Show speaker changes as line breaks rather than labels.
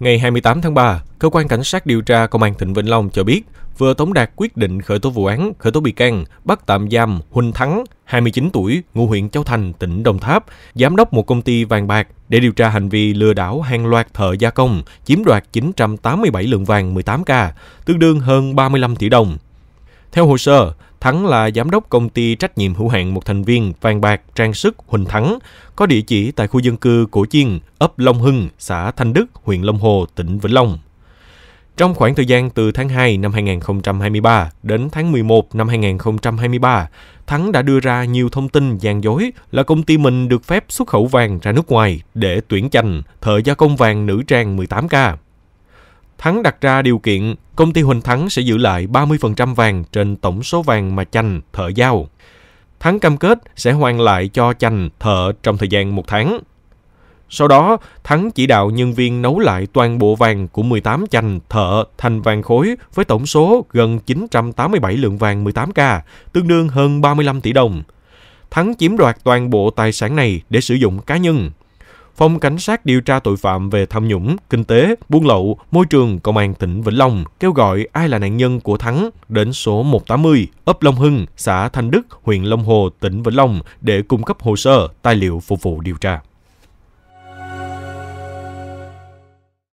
Ngày 28 tháng 3, Cơ quan Cảnh sát điều tra Công an tỉnh Vĩnh Long cho biết vừa tống đạt quyết định khởi tố vụ án, khởi tố bị can, bắt tạm giam Huỳnh Thắng, 29 tuổi, ngụ huyện Châu Thành, tỉnh Đồng Tháp, giám đốc một công ty vàng bạc để điều tra hành vi lừa đảo hàng loạt thợ gia công, chiếm đoạt 987 lượng vàng 18K, tương đương hơn 35 tỷ đồng. Theo hồ sơ, Thắng là giám đốc công ty trách nhiệm hữu hạn một thành viên vàng bạc trang sức Huỳnh Thắng, có địa chỉ tại khu dân cư Cổ Chiên, ấp Long Hưng, xã Thanh Đức, huyện Long Hồ, tỉnh Vĩnh Long. Trong khoảng thời gian từ tháng 2 năm 2023 đến tháng 11 năm 2023, Thắng đã đưa ra nhiều thông tin gian dối là công ty mình được phép xuất khẩu vàng ra nước ngoài để tuyển chành thợ gia công vàng nữ trang 18K. Thắng đặt ra điều kiện công ty Huỳnh Thắng sẽ giữ lại 30% vàng trên tổng số vàng mà Chành thợ giao. Thắng cam kết sẽ hoàn lại cho Chành thợ trong thời gian một tháng. Sau đó, Thắng chỉ đạo nhân viên nấu lại toàn bộ vàng của 18 chành thợ thành vàng khối với tổng số gần 987 lượng vàng 18K, tương đương hơn 35 tỷ đồng. Thắng chiếm đoạt toàn bộ tài sản này để sử dụng cá nhân. Phòng Cảnh sát điều tra tội phạm về tham nhũng, kinh tế, buôn lậu, môi trường Công an tỉnh Vĩnh Long kêu gọi ai là nạn nhân của Thắng đến số 180, ấp Long Hưng, xã Thanh Đức, huyện Long Hồ, tỉnh Vĩnh Long để cung cấp hồ sơ, tài liệu phục vụ điều tra.